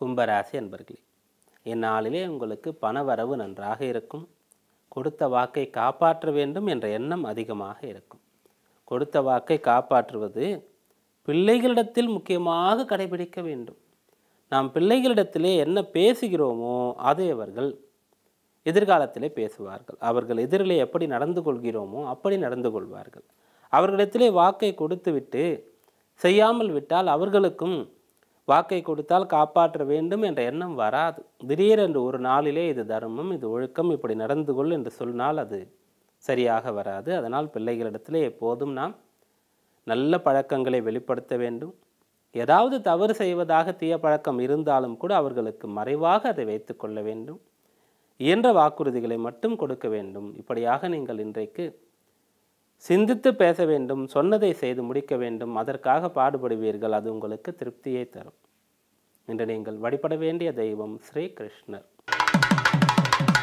கும்பராசி அன்பர்களே இந்நாளிலே உங்களுக்கு பணவரவு நன்றாக இருக்கும் கொடுத்த வாக்கை காப்பாற்ற வேண்டும் என்ற எண்ணம் அதிகமாக இருக்கும் கொடுத்த வாக்கை காப்பாற்றுவது பிள்ளைகளிடத்தில் முக்கியமாக கடைபிடிக்க வேண்டும் நாம் பிள்ளைகளிடத்திலே என்ன பேசுகிறோமோ அதை அவர்கள் எதிர்காலத்திலே பேசுவார்கள் அவர்கள் எதிரிலே எப்படி நடந்து கொள்கிறோமோ அப்படி நடந்து கொள்வார்கள் அவர்களிடத்திலே வாக்கை கொடுத்துவிட்டு செய்யாமல் விட்டால் அவர்களுக்கும் வாக்கை கொடுத்தால் காப்பாற்ற வேண்டும் என்ற எண்ணம் வராது திடீரென்று ஒரு நாளிலே இது தர்மம் இது ஒழுக்கம் இப்படி நடந்து கொள் என்று சொன்னால் அது சரியாக வராது அதனால் பிள்ளைகளிடத்தில் எப்போதும் நாம் நல்ல பழக்கங்களை வெளிப்படுத்த வேண்டும் ஏதாவது தவறு செய்வதாக தீய பழக்கம் இருந்தாலும் கூட அவர்களுக்கு மறைவாக அதை வைத்து கொள்ள வேண்டும் இயன்ற வாக்குறுதிகளை மட்டும் கொடுக்க வேண்டும் இப்படியாக நீங்கள் இன்றைக்கு சிந்தித்து பேச வேண்டும் சொன்னதை செய்து முடிக்க வேண்டும் அதற்காக பாடுபடுவீர்கள் அது உங்களுக்கு திருப்தியை தரும் இன்று நீங்கள் வழிபட வேண்டிய தெய்வம் ஸ்ரீ கிருஷ்ணர்